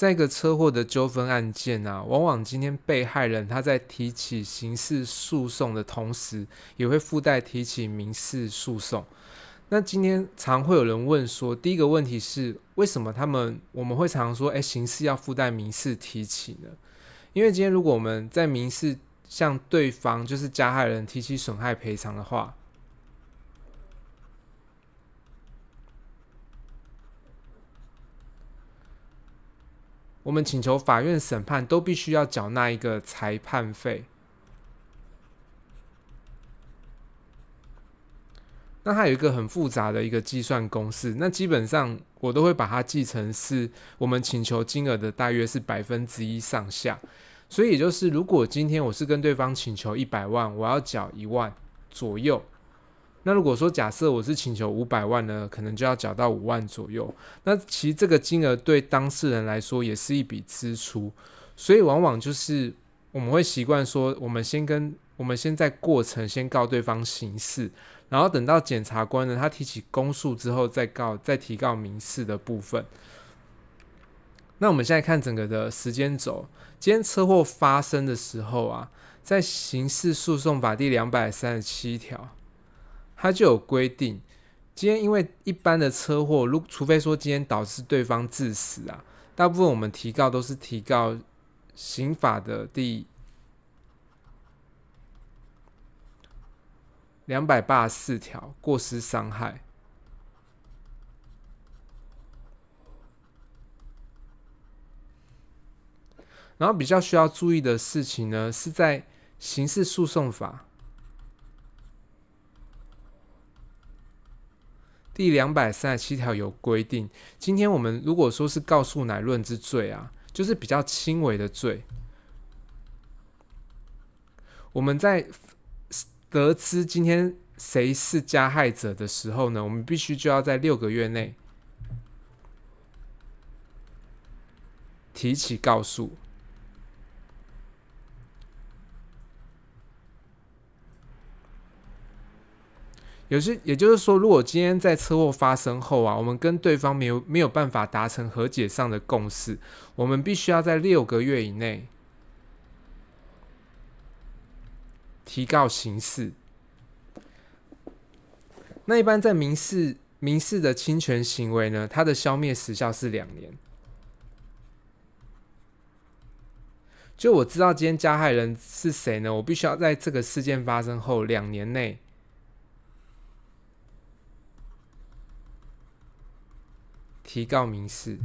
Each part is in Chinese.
在一个车祸的纠纷案件啊，往往今天被害人他在提起刑事诉讼的同时，也会附带提起民事诉讼。那今天常会有人问说，第一个问题是为什么他们我们会常常说，哎，刑事要附带民事提起呢？因为今天如果我们在民事向对方就是加害人提起损害赔偿的话，我们请求法院审判都必须要缴纳一个裁判费，那它有一个很复杂的一个计算公式，那基本上我都会把它记成是我们请求金额的大约是百分之一上下，所以也就是如果今天我是跟对方请求一百万，我要缴一万左右。那如果说假设我是请求五百万呢，可能就要缴到五万左右。那其实这个金额对当事人来说也是一笔支出，所以往往就是我们会习惯说，我们先跟我们先在过程先告对方刑事，然后等到检察官呢他提起公诉之后，再告再提告民事的部分。那我们现在看整个的时间轴，今天车祸发生的时候啊，在刑事诉讼法第两百三十七条。它就有规定，今天因为一般的车祸，如除非说今天导致对方致死啊，大部分我们提告都是提告刑法的第两百八十四条过失伤害。然后比较需要注意的事情呢，是在刑事诉讼法。第两百三十七条有规定，今天我们如果说是告诉乃论之罪啊，就是比较轻微的罪。我们在得知今天谁是加害者的时候呢，我们必须就要在六个月内提起告诉。有些也就是说，如果今天在车祸发生后啊，我们跟对方没有没有办法达成和解上的共识，我们必须要在六个月以内提告刑事。那一般在民事民事的侵权行为呢，它的消灭时效是两年。就我知道今天加害人是谁呢？我必须要在这个事件发生后两年内。提告民事。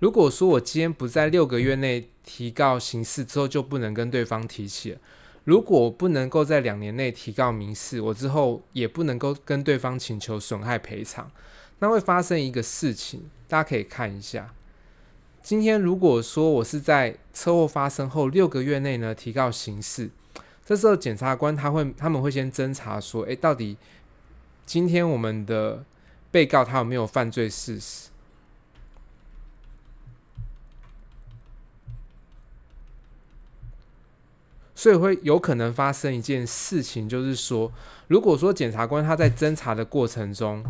如果说我今天不在六个月内提告刑事，之后就不能跟对方提起；如果我不能够在两年内提告民事，我之后也不能够跟对方请求损害赔偿。那会发生一个事情，大家可以看一下。今天如果说我是在车祸发生后六个月内呢提告刑事，这时候检察官他会他们会先侦查说，诶，到底。今天我们的被告他有没有犯罪事实？所以会有可能发生一件事情，就是说，如果说检察官他在侦查的过程中，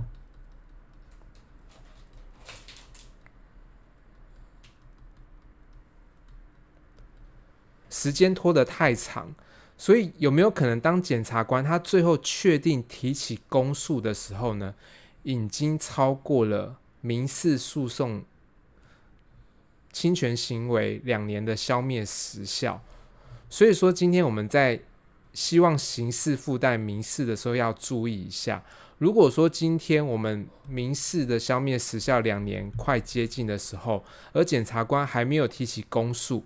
时间拖得太长。所以有没有可能，当检察官他最后确定提起公诉的时候呢，已经超过了民事诉讼侵权行为两年的消灭时效？所以说，今天我们在希望刑事附带民事的时候要注意一下。如果说今天我们民事的消灭时效两年快接近的时候，而检察官还没有提起公诉，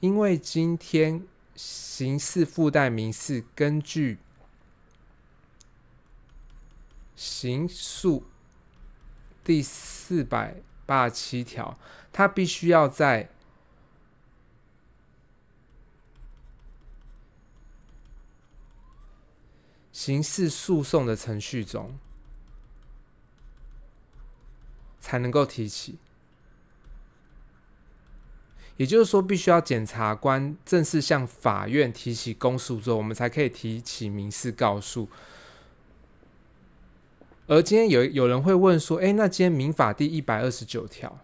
因为今天。刑事附带民事，根据《刑诉》第四百八十七条，它必须要在刑事诉讼的程序中才能够提起。也就是说，必须要检察官正式向法院提起公诉之后，我们才可以提起民事告诉。而今天有有人会问说：“诶，那今天民法第一百二十九条？”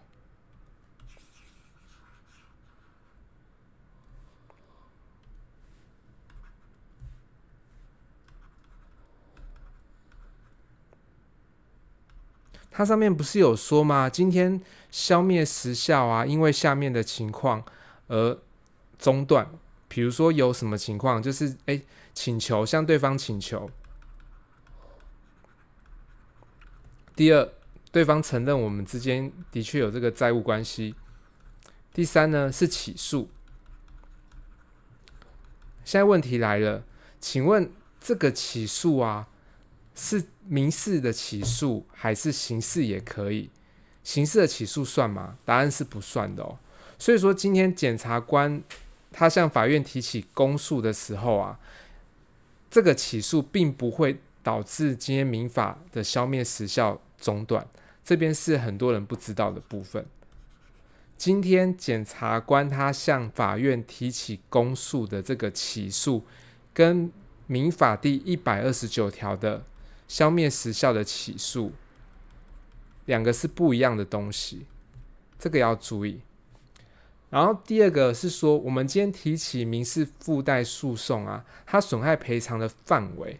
它上面不是有说吗？今天消灭时效啊，因为下面的情况而中断。比如说有什么情况，就是哎，请求向对方请求。第二，对方承认我们之间的确有这个债务关系。第三呢是起诉。现在问题来了，请问这个起诉啊？是民事的起诉还是刑事也可以？刑事的起诉算吗？答案是不算的哦。所以说，今天检察官他向法院提起公诉的时候啊，这个起诉并不会导致今天民法的消灭时效中断。这边是很多人不知道的部分。今天检察官他向法院提起公诉的这个起诉，跟民法第一百二十九条的。消灭时效的起诉，两个是不一样的东西，这个要注意。然后第二个是说，我们今天提起民事附带诉讼啊，它损害赔偿的范围，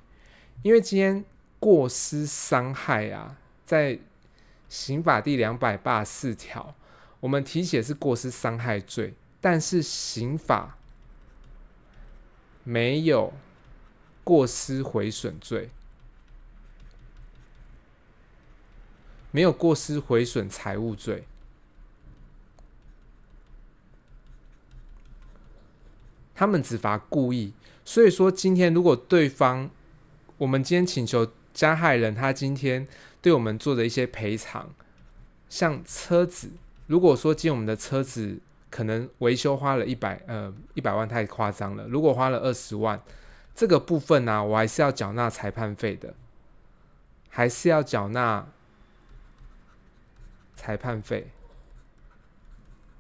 因为今天过失伤害啊，在刑法第两百八十四条，我们提起的是过失伤害罪，但是刑法没有过失毁损罪。没有过失毁损财物罪，他们只罚故意。所以说，今天如果对方，我们今天请求加害人他今天对我们做的一些赔偿，像车子，如果说借我们的车子可能维修花了一百呃一百万太夸张了，如果花了二十万，这个部分呢，我还是要缴纳裁判费的，还是要缴纳。裁判费，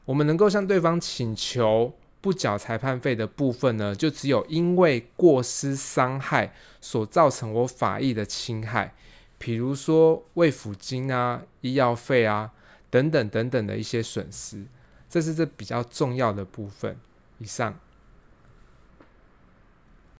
我们能够向对方请求不缴裁判费的部分呢，就只有因为过失伤害所造成我法益的侵害，比如说慰抚金啊、医药费啊等等等等的一些损失，这是这比较重要的部分。以上。